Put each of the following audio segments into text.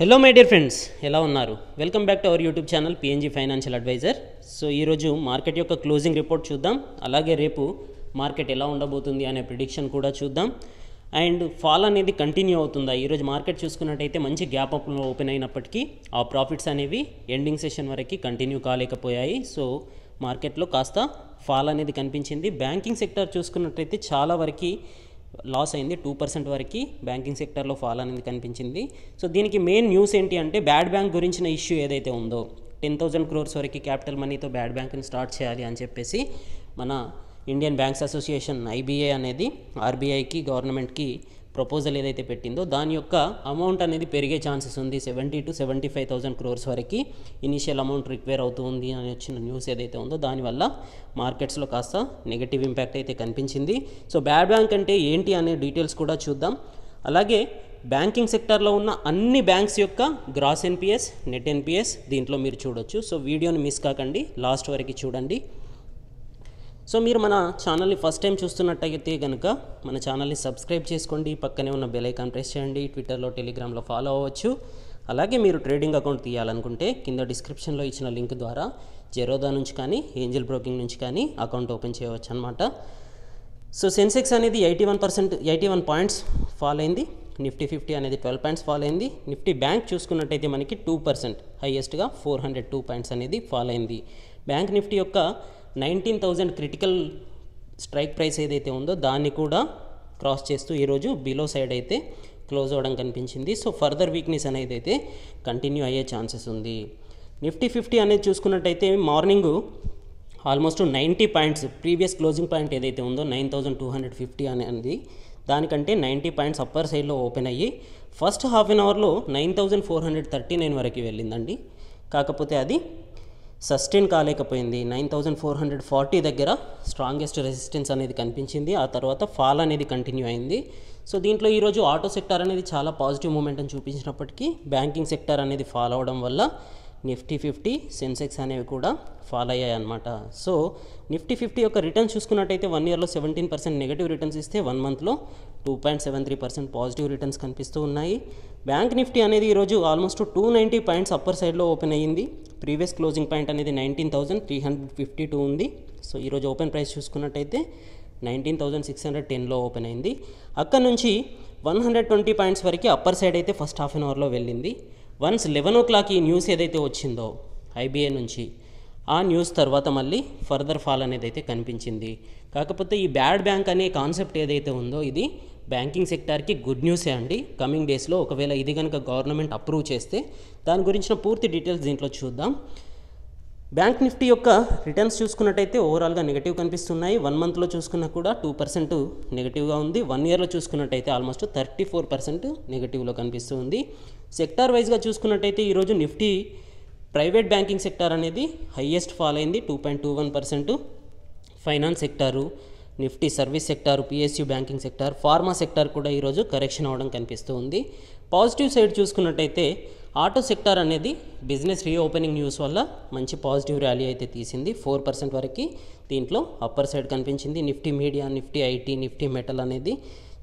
hello my dear friends ఎలా ఉన్నారు welcome back to our YouTube channel PNG financial advisor so ఈరోజు market యొక్క closing report చూద్దాం అలాగే రేపు మార్కెట్ ఎలా ఉండబోతుంది అనే ప్రిడిక్షన్ కూడా చూద్దాం అండ్ ఫాల్ అనేది కంటిన్యూ అవుతుందా ఈరోజు మార్కెట్ చూసుకున్నట్టయితే మంచి గ్యాప్ అప్లో ఓపెన్ అయినప్పటికీ ఆ ప్రాఫిట్స్ అనేవి ఎండింగ్ సెషన్ వరకు కంటిన్యూ కాలేకపోయాయి సో మార్కెట్లో కాస్త ఫాల్ అనేది కనిపించింది బ్యాంకింగ్ సెక్టర్ చూసుకున్నట్టయితే చాలా వరకు లాస్ అయింది టూ పర్సెంట్ వరకు బ్యాంకింగ్ సెక్టర్లో ఫాల్ అనేది కనిపించింది సో దీనికి మెయిన్ న్యూస్ ఏంటి అంటే బ్యాడ్ బ్యాంక్ గురించిన ఇష్యూ ఏదైతే ఉందో టెన్ థౌజండ్ క్రోర్స్ వరకు క్యాపిటల్ మనీతో బ్యాడ్ బ్యాంక్ని స్టార్ట్ చేయాలి అని చెప్పేసి మన ఇండియన్ బ్యాంక్స్ అసోసియేషన్ ఐబీఐ అనేది ఆర్బీఐకి గవర్నమెంట్కి ప్రపోజల్ ఏదైతే పెట్టిందో దాని యొక్క అమౌంట్ అనేది పెరిగే ఛాన్సెస్ ఉంది seventy to seventy five thousand crores వరకు ఇనిషియల్ అమౌంట్ రిక్వైర్ అవుతుంది అని వచ్చిన న్యూస్ ఏదైతే ఉందో దానివల్ల మార్కెట్స్లో కాస్త నెగిటివ్ ఇంపాక్ట్ అయితే కనిపించింది సో బ్యాడ్ బ్యాంక్ అంటే ఏంటి అనే డీటెయిల్స్ కూడా చూద్దాం అలాగే బ్యాంకింగ్ సెక్టర్లో ఉన్న అన్ని బ్యాంక్స్ యొక్క గ్రాస్ ఎన్పిఎస్ నెట్ ఎన్పిఎస్ దీంట్లో మీరు చూడొచ్చు సో వీడియోని మిస్ కాకండి లాస్ట్ వరకు చూడండి సో మీరు మన ఛానల్ని ఫస్ట్ టైం చూస్తున్నట్టయితే కనుక మన ఛానల్ని సబ్స్క్రైబ్ చేసుకోండి పక్కనే ఉన్న బెలైకాన్ ప్రెస్ చేయండి ట్విట్టర్లో టెలిగ్రామ్లో ఫాలో అవ్వచ్చు అలాగే మీరు ట్రేడింగ్ అకౌంట్ తీయాలనుకుంటే కింద డిస్క్రిప్షన్లో ఇచ్చిన లింక్ ద్వారా జెరోదా నుంచి కానీ ఏంజల్ బ్రోకింగ్ నుంచి కానీ అకౌంట్ ఓపెన్ చేయవచ్చు అనమాట సో సెన్సెక్స్ అనేది eighty one percent eighty one points fall అయింది నిఫ్టీ ఫిఫ్టీ అనేది ట్వెల్వ్ పాయింట్స్ ఫాల్ అయింది నిఫ్టీ బ్యాంక్ చూసుకున్నట్టయితే మనకి టూ పర్సెంట్ హైయెస్ట్గా ఫోర్ హండ్రెడ్ టూ పాయింట్స్ అనేది ఫాల్ అయింది బ్యాంక్ నిఫ్టీ యొక్క nineteen thousand critical strike price ఏదైతే ఉందో దాన్ని కూడా క్రాస్ చేస్తూ ఈరోజు బిలో సైడ్ అయితే క్లోజ్ అవ్వడం కనిపించింది సో ఫర్దర్ వీక్నెస్ అనేది అయితే కంటిన్యూ అయ్యే ఛాన్సెస్ ఉంది నిఫ్టీ ఫిఫ్టీ అనేది చూసుకున్నట్టయితే morning almost ninety points previous closing point ఏదైతే ఉందో nine thousand two hundred fifty అనేది దానికంటే నైంటీ పాయింట్స్ అప్పర్ సైడ్లో ఓపెన్ అయ్యి ఫస్ట్ హాఫ్ అన్ అవర్లో nine thousand four hundred thirty nine వరకు వెళ్ళిందండి కాకపోతే అది సస్టైన్ కాలేకపోయింది nine thousand four hundred forty దగ్గర స్ట్రాంగెస్ట్ రెసిస్టెన్స్ అనేది కనిపించింది ఆ తర్వాత ఫాల్ అనేది కంటిన్యూ అయింది సో దీంట్లో ఈరోజు ఆటో సెక్టార్ అనేది చాలా పాజిటివ్ మూమెంట్ అని చూపించినప్పటికీ బ్యాంకింగ్ సెక్టార్ అనేది ఫాల్ అవడం వల్ల నిఫ్టీ ఫిఫ్టీ సెన్సెక్స్ అనేవి కూడా ఫాల్ అయ్యాయి అనమాట సో నిఫ్టీ ఫిఫ్టీ యొక్క రిటర్న్స్ చూసుకున్నట్టయితే వన్ ఇయర్లో సెవెంటీన్ పర్సెంట్ నెగిటివ్ రిటర్న్స్ ఇస్తే వన్ మంత్లో two point seven three percent positive returns కనిపిస్తూ ఉన్నాయి బ్యాంక్ నిఫ్టీ అనేది ఈరోజు almost two ninety points upper సైడ్లో ఓపెన్ అయ్యింది ప్రీవియస్ క్లోజింగ్ పాయింట్ అనేది nineteen thousand three hundred fifty two ఉంది సో ఈరోజు ఓపెన్ ప్రైస్ చూసుకున్నట్టయితే నైన్టీన్ థౌజండ్ సిక్స్ హండ్రెడ్ టెన్లో ఓపెన్ అయింది అక్కడ నుంచి వన్ హండ్రెడ్ ట్వంటీ పాయింట్స్ వరకు అప్పర్ సైడ్ అయితే ఫస్ట్ హాఫ్ అన్ అవర్లో వెళ్ళింది వన్స్ లెవెన్ ఓ క్లాక్ ఈ న్యూస్ ఏదైతే వచ్చిందో ఐబీఏ నుంచి ఆ న్యూస్ తర్వాత మళ్ళీ ఫర్దర్ ఫాల్ అనేది అయితే కనిపించింది కాకపోతే ఈ బ్యాడ్ బ్యాంక్ అనే కాన్సెప్ట్ ఏదైతే ఉందో ఇది బ్యాంకింగ్ సెక్టార్కి గుడ్ న్యూసే అండి కమింగ్ డేస్లో ఒకవేళ ఇది కనుక గవర్నమెంట్ అప్రూవ్ చేస్తే దాని గురించిన పూర్తి డీటెయిల్స్ దీంట్లో చూద్దాం బ్యాంక్ నిఫ్టీ యొక్క రిటర్న్స్ చూసుకున్నట్టయితే ఓవరాల్గా నెగిటివ్ కనిపిస్తున్నాయి వన్ మంత్లో చూసుకున్నా కూడా టూ పర్సెంట్ నెగిటివ్గా ఉంది వన్ ఇయర్లో చూసుకున్నట్టయితే ఆల్మోస్ట్ థర్టీ ఫోర్ పర్సెంట్ నెగిటివ్లో కనిపిస్తుంది సెక్టార్ వైజ్గా చూసుకున్నట్టయితే ఈరోజు నిఫ్టీ ప్రైవేట్ బ్యాంకింగ్ సెక్టార్ అనేది హయ్యెస్ట్ ఫాల్ అయింది two point two one percent finance sector Nifty service sector PSU banking sector pharma sector కూడా ఈరోజు కరెక్షన్ అవ్వడం కనిపిస్తూ ఉంది పాజిటివ్ సైడ్ చూసుకున్నట్టయితే ఆటో సెక్టార్ అనేది బిజినెస్ రీఓపెనింగ్ న్యూస్ వల్ల మంచి పాజిటివ్ ర్యాలీ అయితే తీసింది ఫోర్ పర్సెంట్ వరకు దీంట్లో అప్పర్ సైడ్ కనిపించింది Nifty media Nifty IT Nifty metal అనేది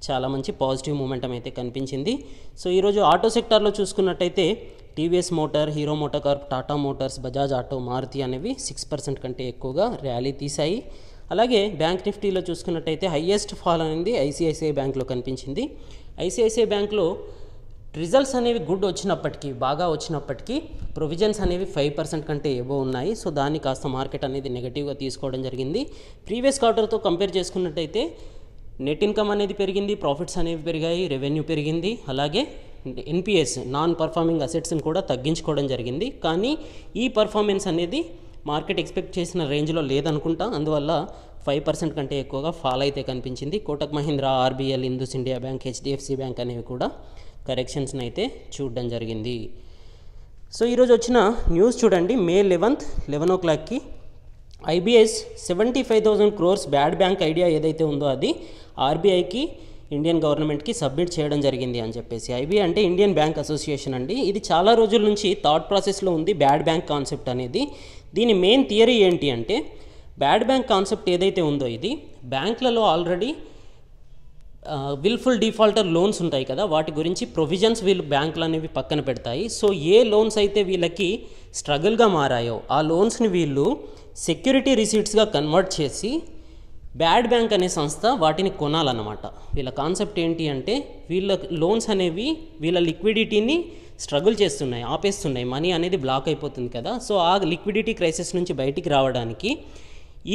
చాలా మంచి పాజిటివ్ మూమెంటం అయితే కనిపించింది సో ఈరోజు ఆటో సెక్టార్లో చూసుకున్నట్టయితే TVS motor Hero motor corp Tata motors Bajaj auto Maruti అనేవి సిక్స్ పర్సెంట్ కంటే ఎక్కువగా ర్యాలీ తీశాయి అలాగే బ్యాంక్ నిఫ్టీలో చూసుకున్నట్టయితే హయ్యెస్ట్ ఫాల్ అనేది ఐసిఐసిఐ బ్యాంక్లో కనిపించింది ఐసిఐసిఐ బ్యాంక్లో రిజల్ట్స్ అనేవి గుడ్ వచ్చినప్పటికీ బాగా వచ్చినప్పటికీ ప్రొవిజన్స్ అనేవి ఫైవ్ పర్సెంట్ కంటే ఏవో ఉన్నాయి సో దాన్ని కాస్త మార్కెట్ అనేది నెగిటివ్గా తీసుకోవడం జరిగింది ప్రీవియస్ క్వార్టర్తో కంపేర్ చేసుకున్నట్టయితే నెట్ ఇన్కమ్ అనేది పెరిగింది ప్రాఫిట్స్ అనేవి పెరిగాయి రెవెన్యూ పెరిగింది అలాగే ఎన్పిఎస్ నాన్ పర్ఫార్మింగ్ అసెట్స్ని కూడా తగ్గించుకోవడం జరిగింది కానీ ఈ పర్ఫార్మెన్స్ అనేది మార్కెట్ ఎక్స్పెక్ట్ చేసిన రేంజ్లో లేదనుకుంటా అందువల్ల ఫైవ్ పర్సెంట్ కంటే ఎక్కువగా ఫాల్ అయితే కనిపించింది Kotak Mahindra RBL Indus India bank HDFC bank అనేవి కూడా కరెక్షన్స్ని అయితే చూడడం జరిగింది సో ఈరోజు వచ్చిన న్యూస్ చూడండి మే లెవెన్త్ లెవెన్ ఓ క్లాక్కి IBS seventy five thousand crores bad bank idea ఏదైతే ఉందో అది ఆర్బీఐకి ఇండియన్ గవర్నమెంట్కి సబ్మిట్ చేయడం జరిగింది అని చెప్పేసి ఐబీ అంటే ఇండియన్ బ్యాంక్ అసోసియేషన్ అండి ఇది చాలా రోజుల నుంచి థాట్ ప్రాసెస్లో ఉంది బ్యాడ్ బ్యాంక్ కాన్సెప్ట్ అనేది దీని మెయిన్ థియరీ ఏంటి అంటే బ్యాడ్ బ్యాంక్ కాన్సెప్ట్ ఏదైతే ఉందో ఇది బ్యాంకులలో ఆల్రెడీ విల్ఫుల్ డిఫాల్టర్ లోన్స్ ఉంటాయి కదా వాటి గురించి ప్రొవిజన్స్ వీళ్ళు బ్యాంకులు అనేవి పక్కన పెడతాయి సో ఏ లోన్స్ అయితే వీళ్ళకి స్ట్రగుల్గా మారాయో ఆ లోన్స్ని వీళ్ళు సెక్యూరిటీ రిసీట్స్గా కన్వర్ట్ చేసి బ్యాడ్ బ్యాంక్ అనే సంస్థ వాటిని కొనాలన్నమాట వీళ్ళ కాన్సెప్ట్ ఏంటి అంటే వీళ్ళ లోన్స్ అనేవి వీళ్ళ లిక్విడిటీని స్ట్రగుల్ చేస్తున్నాయి ఆపేస్తున్నాయి మనీ అనేది బ్లాక్ అయిపోతుంది కదా సో ఆ లిక్విడిటీ క్రైసిస్ నుంచి బయటికి రావడానికి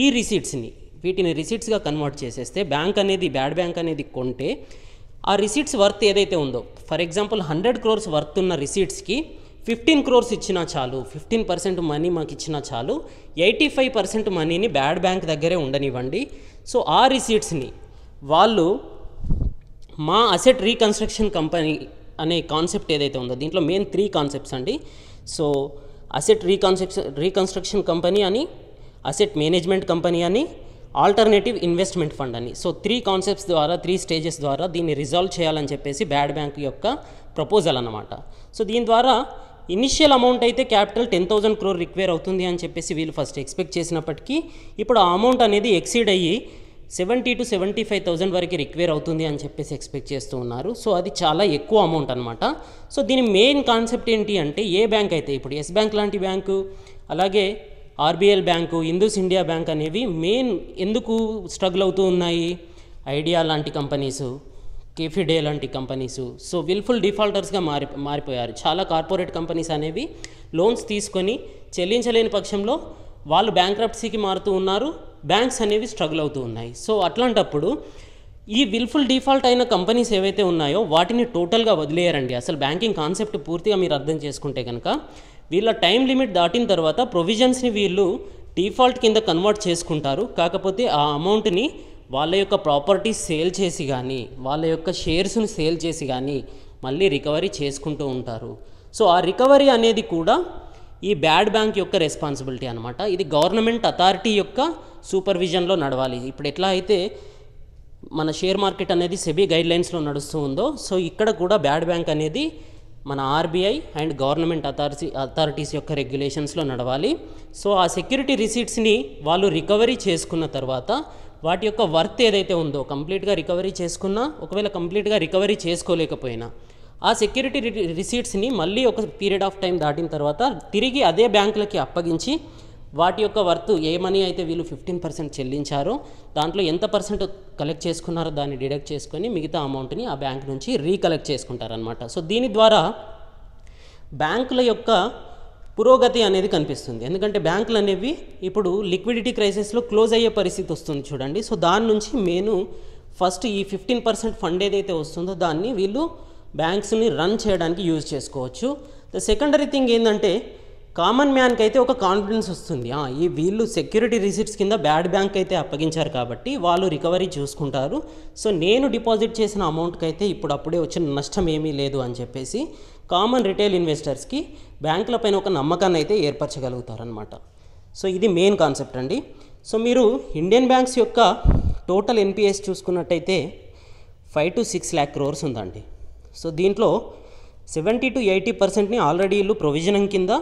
ఈ రిసీట్స్ని వీటిని రిసీట్స్గా కన్వర్ట్ చేసేస్తే బ్యాంక్ అనేది బ్యాడ్ బ్యాంక్ అనేది కొంటే ఆ రిసీట్స్ వర్త్ ఏదైతే ఉందో for example hundred crores worth ఉన్న రిసీట్స్కి ఫిఫ్టీన్ క్రోర్స్ ఇచ్చినా చాలు ఫిఫ్టీన్ పర్సెంట్ మనీ మాకు ఇచ్చినా చాలు ఎయిటీ ఫైవ్ పర్సెంట్ మనీని బ్యాడ్ బ్యాంక్ దగ్గరే ఉండనివ్వండి సో ఆ రిసీట్స్ని వాళ్ళు మా అసెట్ రీకన్స్ట్రక్షన్ కంపెనీ అనే కాన్సెప్ట్ ఏదైతే ఉందో దీంట్లో మెయిన్ త్రీ కాన్సెప్ట్స్ అండి so asset reconstruction reconstruction company అని అసెట్ మేనేజ్మెంట్ కంపెనీ అని ఆల్టర్నేటివ్ ఇన్వెస్ట్మెంట్ ఫండ్ అని సో త్రీ కాన్సెప్ట్స్ ద్వారా త్రీ స్టేజెస్ ద్వారా దీన్ని రిజాల్వ్ చేయాలని చెప్పేసి బ్యాడ్ బ్యాంక్ యొక్క ప్రపోజల్ అన్నమాట సో దీని ద్వారా ఇనిషియల్ అమౌంట్ అయితే capital ten thousand crore require అవుతుంది అని చెప్పేసి వీళ్ళు ఫస్ట్ ఎక్స్పెక్ట్ చేసినప్పటికీ ఇప్పుడు ఆ అమౌంట్ అనేది ఎక్సీడ్ అయ్యి seventy to seventy five thousand వరకు రిక్వైర్ అవుతుంది అని చెప్పేసి ఎక్స్పెక్ట్ చేస్తూ ఉన్నారు సో అది చాలా ఎక్కువ అమౌంట్ అనమాట సో దీని మెయిన్ కాన్సెప్ట్ ఏంటి అంటే ఏ బ్యాంక్ అయితే ఇప్పుడు ఎస్ బ్యాంక్ లాంటి బ్యాంకు అలాగే RBL bank Indus India bank అనేవి మెయిన్ ఎందుకు స్ట్రగుల్ అవుతూ ఉన్నాయి ఐడియా లాంటి కంపెనీసు కేఫీ డే లాంటి కంపెనీస్ సో విల్ఫుల్ డిఫాల్టర్స్గా మారి మారిపోయారు చాలా కార్పొరేట్ కంపెనీస్ అనేవి లోన్స్ తీసుకొని చెల్లించలేని పక్షంలో వాళ్ళు బ్యాంక్రప్సీకి మారుతూ ఉన్నారు బ్యాంక్స్ అనేవి స్ట్రగుల్ అవుతూ ఉన్నాయి సో అట్లాంటప్పుడు ఈ విల్ఫుల్ డిఫాల్ట్ అయిన కంపెనీస్ ఏవైతే ఉన్నాయో వాటిని టోటల్గా వదిలేయారండి అసలు బ్యాంకింగ్ కాన్సెప్ట్ పూర్తిగా మీరు అర్థం చేసుకుంటే కనుక వీళ్ళ టైం లిమిట్ దాటిన తర్వాత ప్రొవిజన్స్ని వీళ్ళు డిఫాల్ట్ కింద కన్వర్ట్ చేసుకుంటారు కాకపోతే ఆ అమౌంట్ని వాళ్ళ యొక్క ప్రాపర్టీ సేల్ చేసి కానీ వాళ్ళ యొక్క షేర్స్ను సేల్ చేసి కానీ మళ్ళీ రికవరీ చేసుకుంటూ ఉంటారు సో ఆ రికవరీ అనేది కూడా ఈ బ్యాడ్ బ్యాంక్ యొక్క రెస్పాన్సిబిలిటీ అనమాట ఇది గవర్నమెంట్ అథారిటీ యొక్క సూపర్విజన్లో నడవాలి ఇప్పుడు ఎట్లా అయితే మన షేర్ మార్కెట్ అనేది సెబీ గైడ్లైన్స్లో నడుస్తూ ఉందో సో ఇక్కడ కూడా బ్యాడ్ బ్యాంక్ అనేది మన RBI and government authority authorities యొక్క రెగ్యులేషన్స్లో నడవాలి సో ఆ సెక్యూరిటీ రిసీట్స్ని వాళ్ళు రికవరీ చేసుకున్న తర్వాత వాటి యొక్క వర్త్ ఏదైతే ఉందో కంప్లీట్గా రికవరీ చేసుకున్నా ఒకవేళ కంప్లీట్గా రికవరీ చేసుకోలేకపోయినా ఆ సెక్యూరిటీ రిసీట్స్ని మళ్ళీ ఒక పీరియడ్ ఆఫ్ టైం దాటిన తర్వాత తిరిగి అదే బ్యాంకులకి అప్పగించి వాటి యొక్క వర్త్ ఏ మనీ అయితే వీళ్ళు ఫిఫ్టీన్ పర్సెంట్ చెల్లించారో దాంట్లో ఎంత పర్సెంట్ కలెక్ట్ చేసుకున్నారో దాన్ని డిడక్ట్ చేసుకొని మిగతా అమౌంట్ని ఆ బ్యాంక్ నుంచి రీకలెక్ట్ చేసుకుంటారనమాట సో దీని ద్వారా బ్యాంకుల యొక్క పురోగతి అనేది కనిపిస్తుంది ఎందుకంటే బ్యాంకులు అనేవి ఇప్పుడు లిక్విడిటీ క్రైసిస్లో క్లోజ్ అయ్యే పరిస్థితి వస్తుంది చూడండి సో దాని నుంచి మేను ఫస్ట్ ఈ ఫిఫ్టీన్ పర్సెంట్ ఫండ్ ఏదైతే వస్తుందో దాన్ని వీళ్ళు బ్యాంక్స్ని రన్ చేయడానికి యూజ్ చేసుకోవచ్చు ద సెకండరీ థింగ్ ఏంటంటే కామన్ మ్యాన్కి అయితే ఒక కాన్ఫిడెన్స్ వస్తుంది ఈ వీళ్ళు సెక్యూరిటీ రిసిప్ట్స్ కింద బ్యాడ్ బ్యాంక్ అయితే అప్పగించారు కాబట్టి వాళ్ళు రికవరీ చూసుకుంటారు సో నేను డిపాజిట్ చేసిన అమౌంట్కి అయితే ఇప్పుడు అప్పుడే వచ్చిన నష్టం ఏమీ లేదు అని చెప్పేసి కామన్ రిటైల్ ఇన్వెస్టర్స్కి బ్యాంకులపైన ఒక నమ్మకాన్ని అయితే ఏర్పరచగలుగుతారనమాట సో ఇది మెయిన్ కాన్సెప్ట్ అండి సో మీరు ఇండియన్ బ్యాంక్స్ యొక్క టోటల్ ఎన్పిఎస్ చూసుకున్నట్టయితే five to six lakh crores ఉందండి సో దీంట్లో సెవెంటీ టు ఎయిటీ పర్సెంట్ని ఆల్రెడీ వీళ్ళు ప్రొవిజనం కింద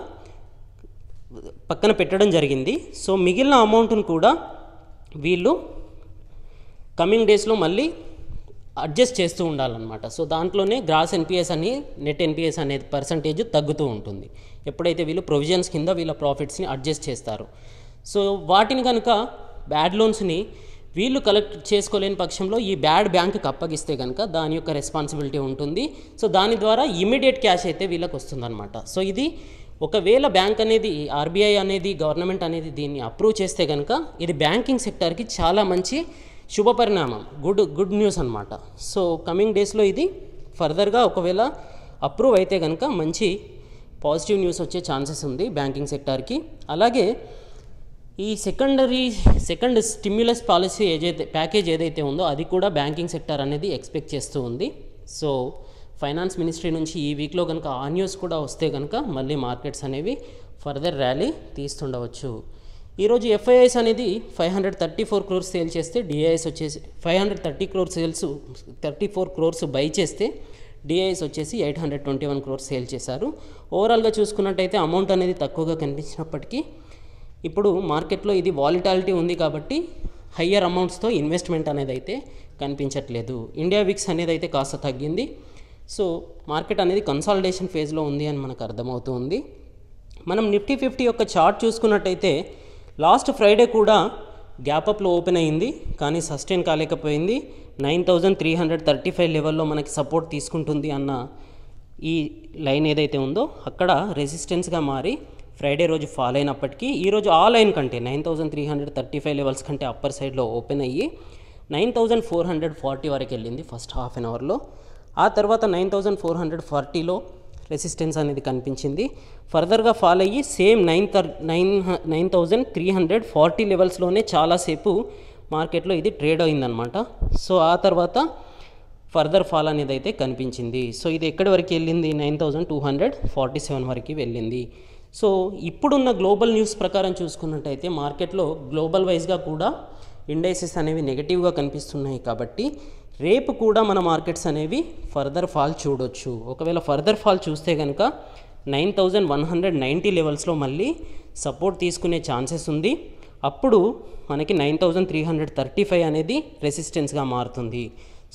పక్కన పెట్టడం జరిగింది సో మిగిలిన అమౌంట్ను కూడా వీళ్ళు కమింగ్ డేస్లో మళ్ళీ అడ్జస్ట్ చేస్తూ ఉండాలన్నమాట సో దాంట్లోనే గ్రాస్ ఎన్పిఎస్ అని నెట్ ఎన్పిఎస్ అనే పర్సంటేజ్ తగ్గుతూ ఉంటుంది ఎప్పుడైతే వీళ్ళు ప్రొవిజన్స్ కింద వీళ్ళ ప్రాఫిట్స్ని అడ్జస్ట్ చేస్తారు సో వాటిని కనుక బ్యాడ్ లోన్స్ని వీళ్ళు కలెక్ట్ చేసుకోలేని పక్షంలో ఈ బ్యాడ్ బ్యాంకుకి అప్పగిస్తే కనుక దాని యొక్క రెస్పాన్సిబిలిటీ ఉంటుంది సో దాని ద్వారా ఇమీడియట్ క్యాష్ అయితే వీళ్ళకి వస్తుందన్నమాట సో ఇది ఒకవేళ బ్యాంక్ అనేది ఆర్బీఐ అనేది గవర్నమెంట్ అనేది దీన్ని అప్రూవ్ చేస్తే కనుక ఇది బ్యాంకింగ్ సెక్టార్కి చాలా మంచి శుభ పరిణామం గుడ్ గుడ్ న్యూస్ అనమాట సో కమింగ్ డేస్లో ఇది ఫర్దర్గా ఒకవేళ అప్రూవ్ అయితే కనుక మంచి పాజిటివ్ న్యూస్ వచ్చే ఛాన్సెస్ ఉంది బ్యాంకింగ్ సెక్టార్కి అలాగే ఈ సెకండరీ సెకండ్ స్టిమ్యులస్ పాలసీ ఏదైతే ప్యాకేజ్ ఏదైతే ఉందో అది కూడా బ్యాంకింగ్ సెక్టార్ అనేది ఎక్స్పెక్ట్ చేస్తూ ఉంది సో ఫైనాన్స్ మినిస్ట్రీ నుంచి ఈ వీక్లో కనుక ఆ న్యూస్ కూడా వస్తే కనుక మళ్ళీ మార్కెట్స్ అనేవి ఫర్దర్ ర్యాలీ తీస్తుండవచ్చు ఈరోజు ఎఫ్ఐఐస్ అనేది five hundred thirty four crores sale చేస్తే డిఐఎస్ వచ్చేసి five hundred thirty crores sales thirty four crores buy చేస్తే డిఐఎస్ వచ్చేసి eight hundred twenty one crores sale చేశారు ఓవరాల్గా చూసుకున్నట్టయితే అమౌంట్ అనేది తక్కువగా కనిపించినప్పటికీ ఇప్పుడు మార్కెట్లో ఇది వాలిటాలిటీ ఉంది కాబట్టి హయ్యర్ అమౌంట్స్తో ఇన్వెస్ట్మెంట్ అనేది అయితే కనిపించట్లేదు ఇండియా విక్స్ అనేది అయితే కాస్త తగ్గింది సో మార్కెట్ అనేది కన్సాలిడేషన్ ఫేజ్లో ఉంది అని మనకు అర్థమవుతుంది మనం నిఫ్టీ ఫిఫ్టీ యొక్క చార్ట్ చూసుకున్నట్టయితే లాస్ట్ ఫ్రైడే కూడా గ్యాప్అప్లో ఓపెన్ అయ్యింది కానీ సస్టైన్ కాలేకపోయింది nine thousand three hundred thirty five లెవెల్లో మనకి సపోర్ట్ తీసుకుంటుంది అన్న ఈ లైన్ ఏదైతే ఉందో అక్కడ రెసిస్టెన్స్గా మారి ఫ్రైడే రోజు ఫాల్ అయినప్పటికీ ఈరోజు ఆ లైన్ కంటే nine thousand three hundred thirty five levels కంటే అప్పర్ సైడ్లో ఓపెన్ అయ్యి nine thousand four hundred forty వరకు వెళ్ళింది ఫస్ట్ హాఫ్ అన్ అవర్లో ఆ తర్వాత నైన్ థౌజండ్ ఫోర్ హండ్రెడ్ ఫార్టీలో రెసిస్టెన్స్ అనేది కనిపించింది ఫర్దర్గా ఫాలో అయ్యి same nine three nine nine thousand three hundred forty లెవెల్స్లోనే చాలాసేపు మార్కెట్లో ఇది ట్రేడ్ అయిందనమాట సో ఆ తర్వాత ఫర్దర్ ఫాల్ అనేది అయితే కనిపించింది సో ఇది ఎక్కడి వరకు వెళ్ళింది nine thousand two hundred forty seven వరకు వెళ్ళింది సో ఇప్పుడున్న గ్లోబల్ న్యూస్ ప్రకారం చూసుకున్నట్టయితే మార్కెట్లో గ్లోబల్ వైజ్గా కూడా ఇండైసెస్ అనేవి నెగిటివ్గా కనిపిస్తున్నాయి కాబట్టి రేపు కూడా మన మార్కెట్స్ అనేవి ఫర్దర్ ఫాల్ చూడొచ్చు ఒకవేళ ఫర్దర్ ఫాల్ చూస్తే కనుక nine thousand one hundred ninety లెవెల్స్లో మళ్ళీ సపోర్ట్ తీసుకునే ఛాన్సెస్ ఉంది అప్పుడు మనకి nine thousand three hundred thirty five అనేది రెసిస్టెన్స్గా మారుతుంది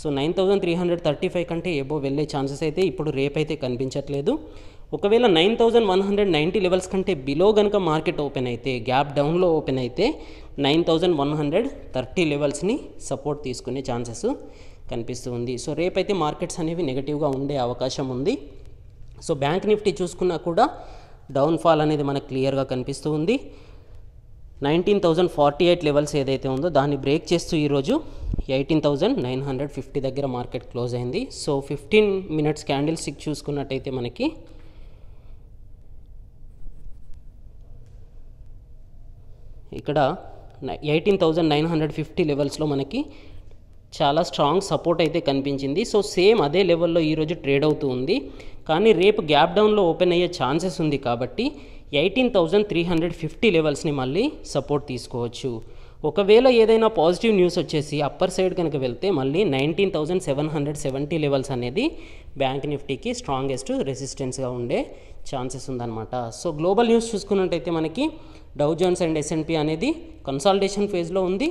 so nine thousand three hundred thirty five కంటే ఎబో వెళ్ళే ఛాన్సెస్ అయితే ఇప్పుడు రేపైతే కనిపించట్లేదు ఒకవేళ nine thousand one hundred ninety levels కంటే బిలో కనుక మార్కెట్ ఓపెన్ అయితే గ్యాప్ డౌన్లో ఓపెన్ అయితే nine thousand one hundred thirty లెవెల్స్ని సపోర్ట్ తీసుకునే ఛాన్సెస్ కనిపిస్తూ ఉంది సో రేపైతే మార్కెట్స్ అనేవి నెగిటివ్గా ఉండే అవకాశం ఉంది సో బ్యాంక్ నిఫ్టీ చూసుకున్నా కూడా డౌన్ఫాల్ అనేది మనకు క్లియర్గా కనిపిస్తూ ఉంది nineteen thousand forty eight levels ఏదైతే ఉందో దాన్ని బ్రేక్ చేస్తూ ఈరోజు eighteen thousand nine hundred fifty దగ్గర మార్కెట్ క్లోజ్ అయింది so fifteen minutes candle stick చూసుకున్నట్టయితే మనకి ఇక్కడ eighteen thousand nine hundred fifty లెవెల్స్లో మనకి చాలా స్ట్రాంగ్ సపోర్ట్ అయితే కనిపించింది సో సేమ్ అదే లెవెల్లో ఈరోజు ట్రేడ్ అవుతూ ఉంది కానీ రేపు గ్యాప్ డౌన్లో ఓపెన్ అయ్యే ఛాన్సెస్ ఉంది కాబట్టి eighteen thousand three hundred fifty లెవెల్స్ని మళ్ళీ సపోర్ట్ తీసుకోవచ్చు ఒకవేళ ఏదైనా పాజిటివ్ న్యూస్ వచ్చేసి అప్పర్ సైడ్ కనుక వెళ్తే మళ్ళీ nineteen thousand seven hundred seventy levels అనేది బ్యాంక్ నిఫ్టీకి స్ట్రాంగెస్ట్ రెసిస్టెన్స్గా ఉండే ఛాన్సెస్ ఉందన్నమాట సో గ్లోబల్ న్యూస్ చూసుకున్నట్టయితే మనకి డౌ జాన్స్ అండ్ ఎస్ఎన్పి అనేది కన్సాల్టేషన్ ఫేజ్లో ఉంది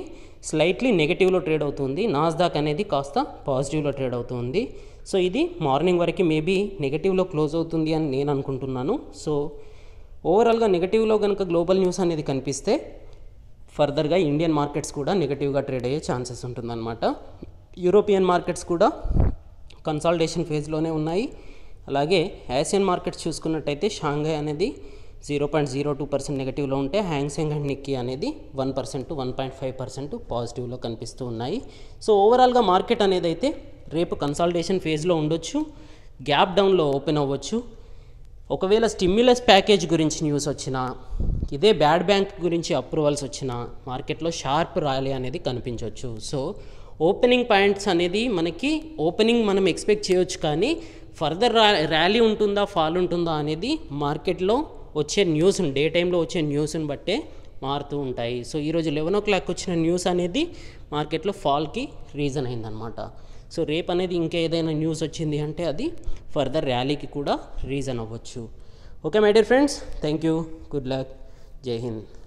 స్లైట్లీ నెగిటివ్లో ట్రేడ్ అవుతుంది నాస్దాక్ అనేది కాస్త పాజిటివ్లో ట్రేడ్ అవుతుంది సో ఇది మార్నింగ్ వరకు మేబీ నెగిటివ్లో క్లోజ్ అవుతుంది అని నేను అనుకుంటున్నాను సో ఓవరాల్గా నెగిటివ్లో కనుక గ్లోబల్ న్యూస్ అనేది కనిపిస్తే ఫర్దర్గా ఇండియన్ మార్కెట్స్ కూడా నెగిటివ్గా ట్రేడ్ అయ్యే ఛాన్సెస్ ఉంటుందన్నమాట యూరోపియన్ మార్కెట్స్ కూడా కన్సాల్టేషన్ ఫేజ్లోనే ఉన్నాయి అలాగే ఆసియన్ మార్కెట్స్ చూసుకున్నట్టయితే షాంఘై అనేది zero point zero two percent నెగిటివ్లో ఉంటే హ్యాంగ్సెంగ్ అండ్ నిక్కీ అనేది one percent to one point five percent పాజిటివ్లో కనిపిస్తూ ఉన్నాయి సో ఓవరాల్గా మార్కెట్ అనేది అయితే రేపు కన్సాలిడేషన్ ఫేజ్లో ఉండొచ్చు గ్యాప్ డౌన్లో ఓపెన్ అవ్వచ్చు ఒకవేళ స్టిమ్యులస్ ప్యాకేజ్ గురించి న్యూస్ వచ్చినా ఇదే బ్యాడ్ బ్యాంక్ గురించి అప్రూవల్స్ వచ్చినా మార్కెట్లో షార్ప్ ర్యాలీ అనేది కనిపించవచ్చు సో ఓపెనింగ్ పాయింట్స్ అనేది మనకి ఓపెనింగ్ మనం ఎక్స్పెక్ట్ చేయొచ్చు కానీ ఫర్దర్ ర్యాలీ ఉంటుందా ఫాల్ ఉంటుందా అనేది మార్కెట్లో వచ్చే న్యూస్ని డే టైంలో వచ్చే న్యూస్ని బట్టే మారుతూ ఉంటాయి సో ఈరోజు లెవెన్ ఓ క్లాక్ వచ్చిన న్యూస్ అనేది మార్కెట్లో ఫాల్కి రీజన్ అయిందనమాట సో రేపు అనేది ఇంకా ఏదైనా న్యూస్ వచ్చింది అంటే అది ఫర్దర్ ర్యాలీకి కూడా రీజన్ అవ్వచ్చు okay my dear friends thank you good luck Jai Hind